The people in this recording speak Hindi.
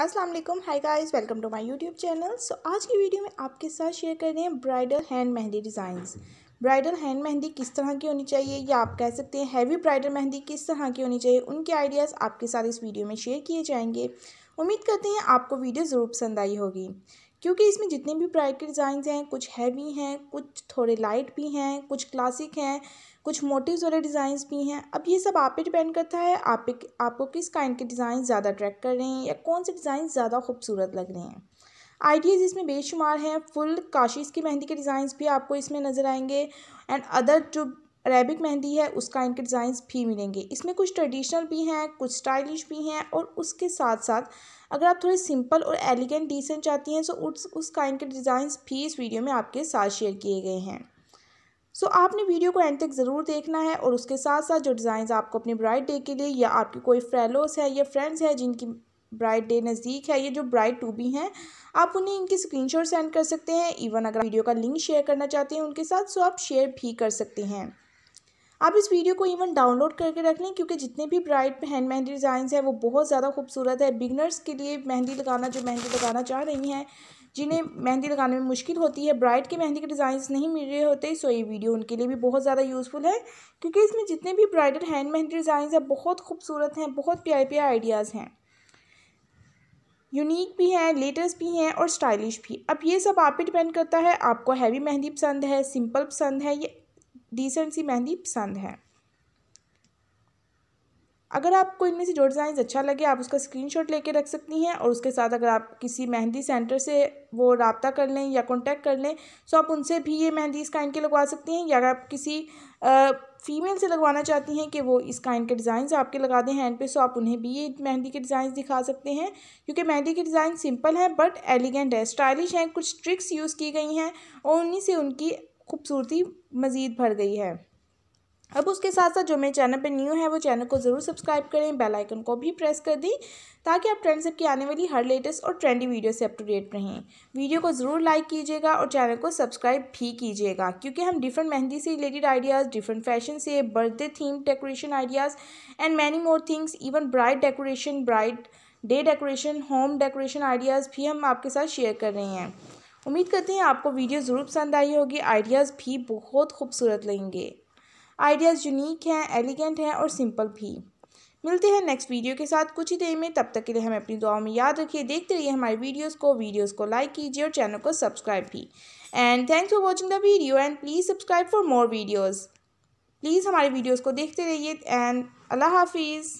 अस्सलाम वालेकुम hi guys welcome to my YouTube channel so आज की वीडियो में आपके साथ शेयर कर रहे हैं bridal hand mehndi designs bridal hand mehndi किस तरह की होनी चाहिए या आप कह सकते हैं हैवी ब्राइडल मेहंदी किस तरह की होनी चाहिए उनके आइडियाज़ आपके साथ इस वीडियो में शेयर किए जाएंगे उम्मीद करते हैं आपको वीडियो ज़रूर पसंद आई होगी क्योंकि इसमें जितने भी प्राइड के डिज़ाइन हैं कुछ हैवी हैं कुछ थोड़े लाइट भी हैं कुछ क्लासिक हैं कुछ मोटिव वाले डिज़ाइंस भी हैं अब ये सब आप पे डिपेंड करता है आप पे आपको किस काइंड के डिज़ाइन ज़्यादा अट्रैक्ट कर रहे हैं या कौन से डिज़ाइन ज़्यादा खूबसूरत लग रहे हैं आइडियाज़ इसमें बेशुमार हैं फुल काशिश की मेहंदी के डिज़ाइंस भी आपको इसमें नज़र आएंगे एंड अदर जो अरेबिक मेहंदी है उसका इनके डिज़ाइंस भी मिलेंगे इसमें कुछ ट्रेडिशनल भी हैं कुछ स्टाइलिश भी हैं और उसके साथ साथ अगर आप थोड़े सिंपल और एलिगेंट डिसेंट चाहती हैं तो उस उस काइंड के डिज़ाइंस भी इस वीडियो में आपके साथ शेयर किए गए हैं सो so, आपने वीडियो को एंड तक ज़रूर देखना है और उसके साथ साथ जो डिज़ाइन आपको अपने ब्राइड डे के लिए या आपके कोई फ्रेलोस है या फ्रेंड्स हैं जिनकी ब्राइड डे नज़दीक है या जो ब्राइड टू भी हैं आप उन्हें इनकी स्क्रीनशॉट सेंड कर सकते हैं इवन अगर वीडियो का लिंक शेयर करना चाहते हैं उनके साथ सो आप शेयर भी कर सकते हैं आप इस वीडियो को इवन डाउनलोड करके रख लें क्योंकि जितने भी ब्राइट हैंड मेहंदी डिज़ाइंस हैं वो बहुत ज़्यादा खूबसूरत है बिगनर्स के लिए मेहंदी लगाना जो मेहंदी लगाना चाह रही हैं जिन्हें मेहंदी लगाने में मुश्किल होती है ब्राइट के मेहंदी के डिज़ाइंस नहीं मिल रहे होते सो ये वीडियो उनके लिए भी बहुत ज़्यादा यूज़फुल है क्योंकि इसमें जितने भी ब्राइडल हैंड मेहंदी डिज़ाइंस हैं बहुत खूबसूरत हैं बहुत प्यारे प्यारे आइडियाज़ हैं यूनिक भी हैं लेटेस्ट भी हैं और स्टाइलिश भी अब ये सब आप पे डिपेंड करता है आपको हैवी मेहंदी पसंद है सिंपल पसंद है ये डिसेंट सी मेहंदी पसंद है अगर आपको इनमें से जो डिज़ाइन अच्छा लगे आप उसका स्क्रीनशॉट लेके रख सकती हैं और उसके साथ अगर आप किसी मेहंदी सेंटर से वो रबता कर लें या कांटेक्ट कर लें तो आप उनसे भी ये मेहंदी इस काइंड के लगवा सकती हैं या अगर आप किसी आ, फीमेल से लगवाना चाहती हैं कि वो इस काइंड के डिज़ाइन आपके लगा दें हैंड पे सो तो आप उन्हें भी ये मेहंदी के डिज़ाइन दिखा सकते हैं क्योंकि मेहंदी के डिज़ाइन सिंपल हैं बट एलिगेंट है स्टाइलिश हैं कुछ ट्रिक्स यूज़ की गई हैं और उन्हीं से उनकी खूबसूरती मज़ीद भर गई है अब उसके साथ साथ जो मेरे चैनल पे न्यू है वो चैनल को ज़रूर सब्सक्राइब करें बेल आइकन को भी प्रेस कर दें ताकि आप ट्रेंड्स की आने वाली हर लेटेस्ट और ट्रेंडी वीडियो से अप टू डेट रहें वीडियो को ज़रूर लाइक कीजिएगा और चैनल को सब्सक्राइब भी कीजिएगा क्योंकि हम डिफरेंट मेहंदी से रिलेटेड आइडियाज़ डिफरेंट फैशन से birthday theme decoration ideas and many more things even bright decoration bright day decoration home decoration ideas भी हम आपके साथ शेयर कर रहे हैं उम्मीद करते हैं आपको वीडियो ज़रूर पसंद आई होगी आइडियाज़ भी बहुत खूबसूरत लगेंगे आइडियाज़ यूनिक हैं एलिगेंट हैं और सिंपल भी मिलते हैं नेक्स्ट वीडियो के साथ कुछ ही देर में तब तक के लिए हमें अपनी दुआओं में याद रखिए देखते रहिए हमारी वीडियोस को वीडियोस को लाइक कीजिए और चैनल को सब्सक्राइब भी and thanks for watching the video and please subscribe for more videos please हमारी वीडियोस को देखते रहिए एंड अल्लाह हाफिज़